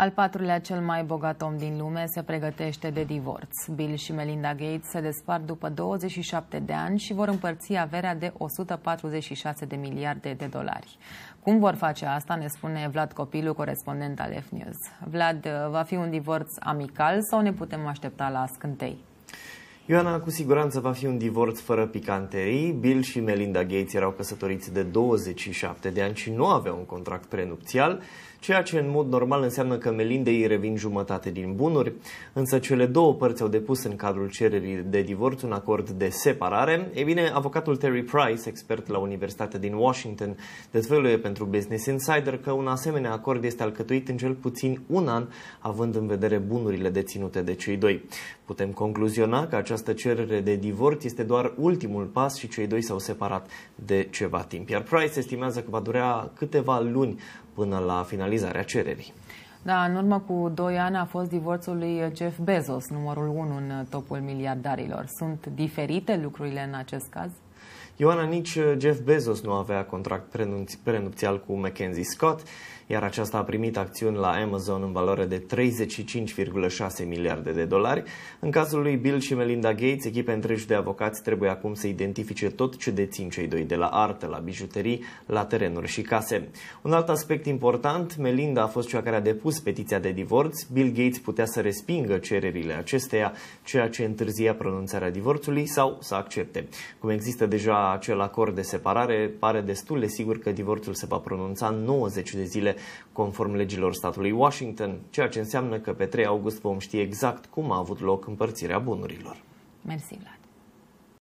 Al patrulea cel mai bogat om din lume se pregătește de divorț. Bill și Melinda Gates se despart după 27 de ani și vor împărți averea de 146 de miliarde de dolari. Cum vor face asta, ne spune Vlad Copilu, corespondent al F-News. Vlad, va fi un divorț amical sau ne putem aștepta la scântei? Ioana cu siguranță va fi un divorț fără picanterii. Bill și Melinda Gates erau căsătoriți de 27 de ani și nu aveau un contract prenupțial, ceea ce în mod normal înseamnă că Melinda îi revin jumătate din bunuri, însă cele două părți au depus în cadrul cererii de divorț un acord de separare. Ei bine, avocatul Terry Price, expert la Universitatea din Washington, dezvăluie pentru Business Insider că un asemenea acord este alcătuit în cel puțin un an, având în vedere bunurile deținute de cei doi. Putem concluziona că această această cerere de divorț este doar ultimul pas și cei doi s-au separat de ceva timp. Iar Price estimează că va durea câteva luni până la finalizarea cererii. Da, în urmă cu 2 ani a fost divorțul lui Jeff Bezos, numărul 1 în topul miliardarilor. Sunt diferite lucrurile în acest caz? Ioana, nici uh, Jeff Bezos nu avea contract prenupțial cu Mackenzie Scott, iar aceasta a primit acțiuni la Amazon în valoare de 35,6 miliarde de dolari. În cazul lui Bill și Melinda Gates, echipe întregi de avocați trebuie acum să identifice tot ce dețin cei doi de la artă, la bijuterii, la terenuri și case. Un alt aspect important, Melinda a fost cea care a depus petiția de divorț, Bill Gates putea să respingă cererile acesteia, ceea ce întârzia pronunțarea divorțului sau să accepte. Cum există deja acel acord de separare pare destul de sigur că divorțul se va pronunța 90 de zile conform legilor statului Washington, ceea ce înseamnă că pe 3 august vom ști exact cum a avut loc împărțirea bunurilor. Mersi, Vlad.